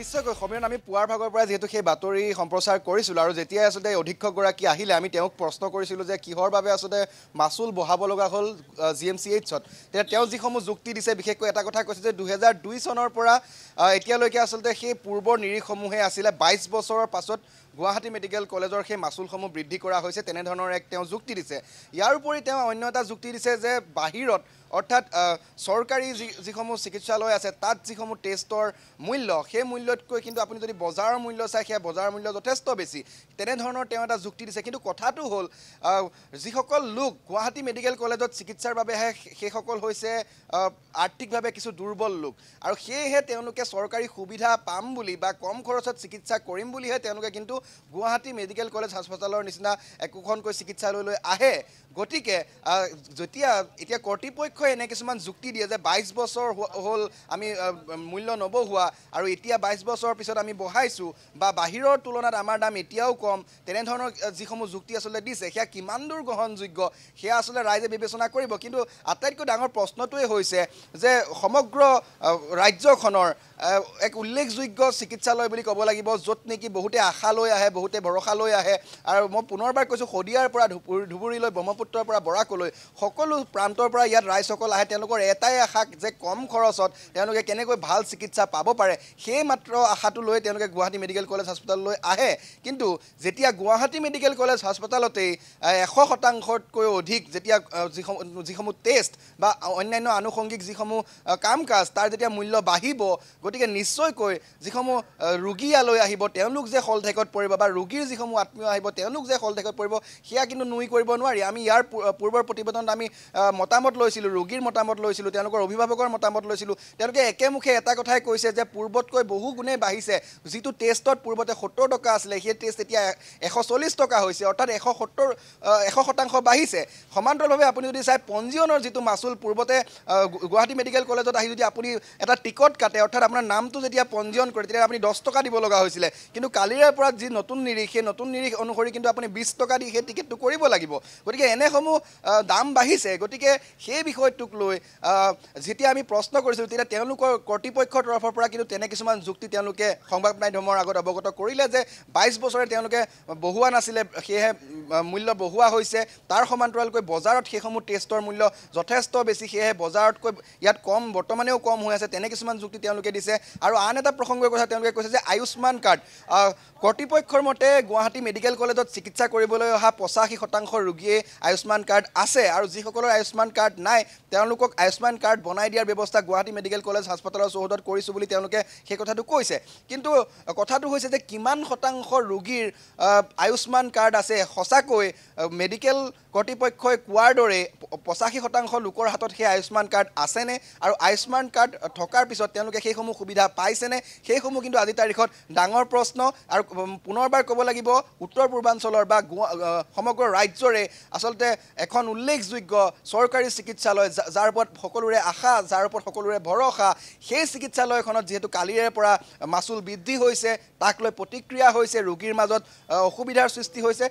নিশ্চয়কৈ সমীৰণ আমি পুৱাৰ ভাগৰ পৰা যিহেতু সেই বাতৰি সম্প্ৰচাৰ কৰিছিলোঁ আৰু যেতিয়াই আচলতে অধীক্ষকগৰাকী আহিলে আমি তেওঁক প্ৰশ্ন কৰিছিলোঁ যে কিহৰ বাবে আচলতে মাচুল বহাব লগা হ'ল জি এম চি এইচত তেতিয়া তেওঁ যিসমূহ যুক্তি দিছে বিশেষকৈ এটা কথা কৈছে যে দুহেজাৰ দুই চনৰ পৰা এতিয়ালৈকে আচলতে সেই পূৰ্বৰ নিৰীখসমূহে আছিলে বাইছ বছৰৰ পাছত গুৱাহাটী মেডিকেল কলেজৰ সেই মাচুলসমূহ বৃদ্ধি কৰা হৈছে তেনেধৰণৰ এক তেওঁ যুক্তি দিছে ইয়াৰ উপৰি তেওঁ অন্য এটা যুক্তি দিছে যে বাহিৰত অৰ্থাৎ চৰকাৰী যি যিসমূহ চিকিৎসালয় আছে তাত যিসমূহ টেষ্টৰ মূল্য সেই মূল্যতকৈ কিন্তু আপুনি যদি বজাৰৰ মূল্য চাই সেয়া বজাৰৰ মূল্য যথেষ্ট বেছি তেনেধৰণৰ তেওঁ এটা যুক্তি দিছে কিন্তু কথাটো হ'ল যিসকল লোক গুৱাহাটী মেডিকেল কলেজত চিকিৎসাৰ বাবে আহে সেইসকল হৈছে আৰ্থিকভাৱে কিছু দুৰ্বল লোক আৰু সেয়েহে তেওঁলোকে চৰকাৰী সুবিধা পাম বুলি বা কম খৰচত চিকিৎসা কৰিম বুলিহে তেওঁলোকে কিন্তু গুৱাহাটী মেডিকেল কলেজ হাস্পাতালৰ নিচিনা একোখনকৈ চিকিৎসালয়লৈ আহে গতিকে যেতিয়া এতিয়া কৰ্তৃপক্ষই এনে কিছুমান যুক্তি দিয়ে যে বাইছ বছৰ হ'ল আমি মূল্য নবহোৱা আৰু এতিয়া বাইছ বছৰৰ পিছত আমি বঢ়াইছোঁ বা বাহিৰৰ তুলনাত আমাৰ দাম এতিয়াও কম তেনেধৰণৰ যিসমূহ যুক্তি আচলতে দিছে সেয়া কিমান দূৰ গ্ৰহণযোগ্য সেয়া আচলতে ৰাইজে বিবেচনা কৰিব কিন্তু আটাইতকৈ ডাঙৰ প্ৰশ্নটোৱে হৈছে যে সমগ্ৰ ৰাজ্যখনৰ এক উল্লেখযোগ্য চিকিৎসালয় বুলি ক'ব লাগিব য'ত নেকি বহুতে আশা লৈ আহে বহুতে ভৰসা লৈ আহে আৰু মই পুনৰবাৰ কৈছোঁ শদিয়াৰ পৰা ধুবুৰীলৈ ব্ৰহ্মপুত্ৰৰ পৰা বৰাকলৈ সকলো প্ৰান্তৰ পৰা ইয়াত ৰাইজসকল আহে তেওঁলোকৰ এটাই আশা যে কম খৰচত তেওঁলোকে কেনেকৈ ভাল চিকিৎসা পাব পাৰে সেই মাত্ৰ আশাটো লৈ তেওঁলোকে গুৱাহাটী মেডিকেল কলেজ হস্পিটেললৈ আহে কিন্তু যেতিয়া গুৱাহাটী মেডিকেল কলেজ হস্পিটেলতেই এশ শতাংশতকৈও অধিক যেতিয়া যিসমূহ যিসমূহ টেষ্ট বা অন্যান্য আনুষংগিক যিসমূহ কাম কাজ তাৰ যেতিয়া মূল্য বাঢ়িব গতিকে নিশ্চয়কৈ যিসমূহ ৰোগী ইয়ালৈ আহিব তেওঁলোক যে হল ঠেকত পৰি পৰিব বা ৰোগীৰ যিসমূহ আত্মীয় আহিব তেওঁলোক যে হলদেশত পৰিব সেয়া কিন্তু নুই কৰিব নোৱাৰি আমি ইয়াৰ পূৰ্বৰ প্ৰতিবেদনত আমি মতামত লৈছিলোঁ ৰোগীৰ মতামত লৈছিলোঁ তেওঁলোকৰ অভিভাৱকৰ মতামত লৈছিলোঁ তেওঁলোকে একেমুখে এটা কথাই কৈছে যে পূৰ্বতকৈ বহু গুণে বাঢ়িছে যিটো টেষ্টত পূৰ্বতে সত্তৰ টকা আছিলে সেই টেষ্ট এতিয়া এশ চল্লিছ টকা হৈছে অৰ্থাৎ এশ সত্তৰ এশ শতাংশ বাঢ়িছে সমান্তৰালভাৱে আপুনি যদি চাই পঞ্জীয়নৰ যিটো মাচুল পূৰ্বতে গুৱাহাটী মেডিকেল কলেজত আহি যদি আপুনি এটা টিকট কাটে অৰ্থাৎ আপোনাৰ নামটো যেতিয়া পঞ্জীয়ন কৰে তেতিয়া আপুনি দহ টকা দিব লগা হৈছিলে কিন্তু কালিৰে পৰা যি নতুন নিৰিখ সেই নতুন নিৰিখ অনুসৰি কিন্তু আপুনি বিছ টকা দি সেই টিকেটটো কৰিব লাগিব গতিকে এনেসমূহ দাম বাঢ়িছে গতিকে সেই বিষয়টোক লৈ যেতিয়া আমি প্ৰশ্ন কৰিছিলোঁ তেতিয়া তেওঁলোকৰ কৰ্তৃপক্ষৰ তৰফৰ পৰা কিন্তু তেনে কিছুমান যুক্তি তেওঁলোকে সংবাদ মাধ্যমৰ আগত অৱগত কৰিলে যে বাইছ বছৰে তেওঁলোকে বহুৱা নাছিলে সেয়েহে মূল্য বহুৱা হৈছে তাৰ সমান্তৰালকৈ বজাৰত সেইসমূহ টেষ্টৰ মূল্য যথেষ্ট বেছি সেয়েহে বজাৰতকৈ ইয়াত কম বৰ্তমানেও কম হৈ আছে তেনে কিছুমান যুক্তি তেওঁলোকে দিছে আৰু আন এটা প্ৰসংগৰ কথা তেওঁলোকে কৈছে যে আয়ুষ্মান কাৰ্ড কৰ্তৃপক্ষ কৰ্তৃপক্ষৰ মতে গুৱাহাটী মেডিকেল কলেজত চিকিৎসা কৰিবলৈ অহা পঁচাশী শতাংশ ৰোগীয়ে আয়ুষ্মান কাৰ্ড আছে আৰু যিসকলৰ আয়ুষ্মান কাৰ্ড নাই তেওঁলোকক আয়ুষ্মান কাৰ্ড বনাই দিয়াৰ ব্যৱস্থা গুৱাহাটী মেডিকেল কলেজ হাস্পতালৰ চৌহদত কৰিছোঁ বুলি তেওঁলোকে সেই কথাটো কৈছে কিন্তু কথাটো হৈছে যে কিমান শতাংশ ৰোগীৰ আয়ুষ্মান কাৰ্ড আছে সঁচাকৈ মেডিকেল কৰ্তৃপক্ষই কোৱাৰ দৰে পঁচাশী শতাংশ লোকৰ হাতত সেই আয়ুষ্মান কাৰ্ড আছেনে আৰু আয়ুষ্মান কাৰ্ড থকাৰ পিছত তেওঁলোকে সেইসমূহ সুবিধা পাইছেনে সেইসমূহ কিন্তু আজিৰ তাৰিখত ডাঙৰ প্ৰশ্ন আৰু পুনৰবাৰ ক'ব লাগিব উত্তৰ পূৰ্বাঞ্চলৰ বা গুৱা সমগ্ৰ ৰাজ্যৰে আচলতে এখন উল্লেখযোগ্য চৰকাৰী চিকিৎসালয় যা যাৰ ওপৰত সকলোৰে আশা যাৰ ওপৰত সকলোৰে ভৰসা সেই চিকিৎসালয়খনত যিহেতু কালিৰে পৰা মাচুল বৃদ্ধি হৈছে তাক লৈ প্ৰতিক্ৰিয়া হৈছে ৰোগীৰ মাজত অসুবিধাৰ সৃষ্টি হৈছে